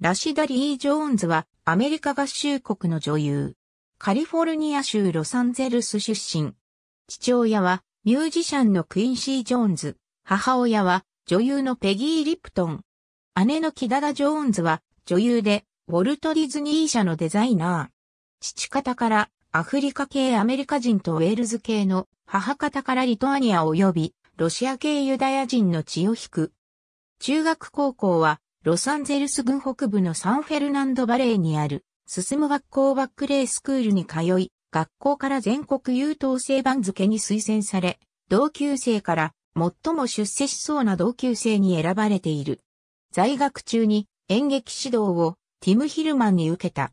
ラシダ・リー・ジョーンズはアメリカ合衆国の女優。カリフォルニア州ロサンゼルス出身。父親はミュージシャンのクインシー・ジョーンズ。母親は女優のペギー・リプトン。姉のキダダ・ジョーンズは女優でウォルト・ディズニー社のデザイナー。父方からアフリカ系アメリカ人とウェールズ系の母方からリトアニア及びロシア系ユダヤ人の血を引く。中学高校はロサンゼルス郡北部のサンフェルナンドバレーにある、進む学校バックレースクールに通い、学校から全国優等生番付に推薦され、同級生から最も出世しそうな同級生に選ばれている。在学中に演劇指導をティム・ヒルマンに受けた。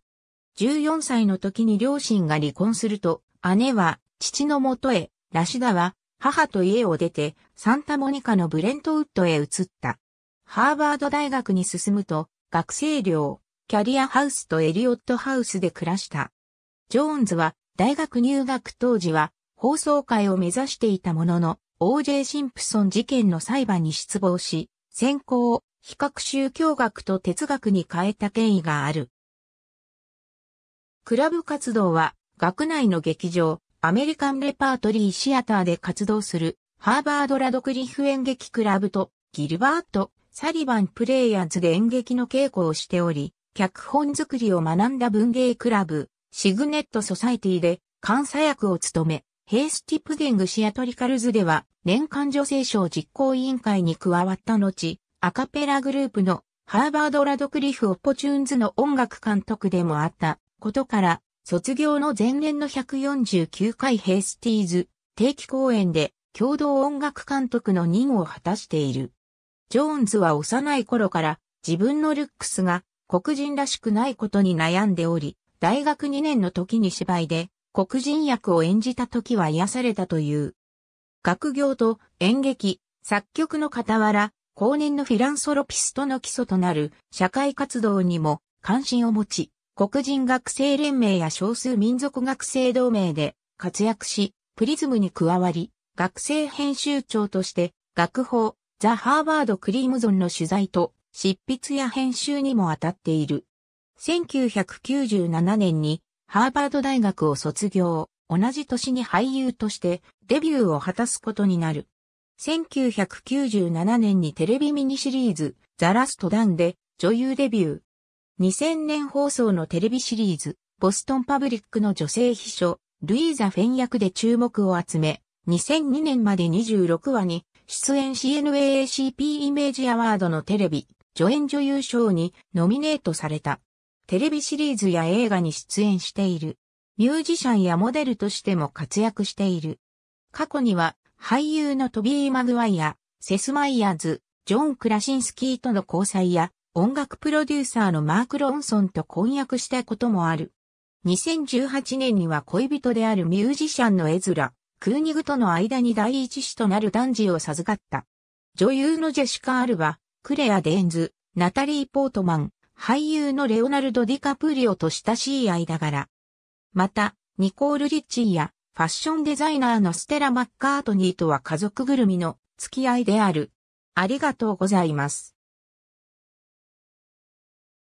14歳の時に両親が離婚すると、姉は父のもとへ、ラシダは母と家を出てサンタモニカのブレントウッドへ移った。ハーバード大学に進むと、学生寮、キャリアハウスとエリオットハウスで暮らした。ジョーンズは大学入学当時は放送会を目指していたものの、O.J. シンプソン事件の裁判に失望し、専攻を比較宗教学と哲学に変えた経緯がある。クラブ活動は学内の劇場、アメリカンレパートリーシアターで活動するハーバードラドクリフ演劇クラブとギルバートサリバンプレイヤーズで演劇の稽古をしており、脚本作りを学んだ文芸クラブ、シグネットソサイティで監査役を務め、ヘイスティプディングシアトリカルズでは年間女性賞実行委員会に加わった後、アカペラグループのハーバード・ラドクリフ・オポチューンズの音楽監督でもあったことから、卒業の前年の149回ヘイスティーズ定期公演で共同音楽監督の任を果たしている。ジョーンズは幼い頃から自分のルックスが黒人らしくないことに悩んでおり、大学2年の時に芝居で黒人役を演じた時は癒されたという。学業と演劇、作曲の傍ら、後年のフィランソロピストの基礎となる社会活動にも関心を持ち、黒人学生連盟や少数民族学生同盟で活躍し、プリズムに加わり、学生編集長として学法、ザ・ハーバード・クリームゾンの取材と執筆や編集にも当たっている。1997年にハーバード大学を卒業、同じ年に俳優としてデビューを果たすことになる。1997年にテレビミニシリーズザ・ラスト・ダンで女優デビュー。2000年放送のテレビシリーズボストンパブリックの女性秘書ルイーザ・フェン役で注目を集め、2002年まで26話に出演 CNAACP イメージアワードのテレビ、助演女優賞にノミネートされた。テレビシリーズや映画に出演している。ミュージシャンやモデルとしても活躍している。過去には俳優のトビー・マグワイア、セス・マイヤーズ、ジョン・クラシンスキーとの交際や音楽プロデューサーのマーク・ロンソンと婚約したこともある。2018年には恋人であるミュージシャンのエズラ、クーニグとの間に第一子となる男児を授かった。女優のジェシカ・アルバ、クレア・デーンズ、ナタリー・ポートマン、俳優のレオナルド・ディカプリオと親しい間柄。また、ニコール・リッチーやファッションデザイナーのステラ・マッカートニーとは家族ぐるみの付き合いである。ありがとうございます。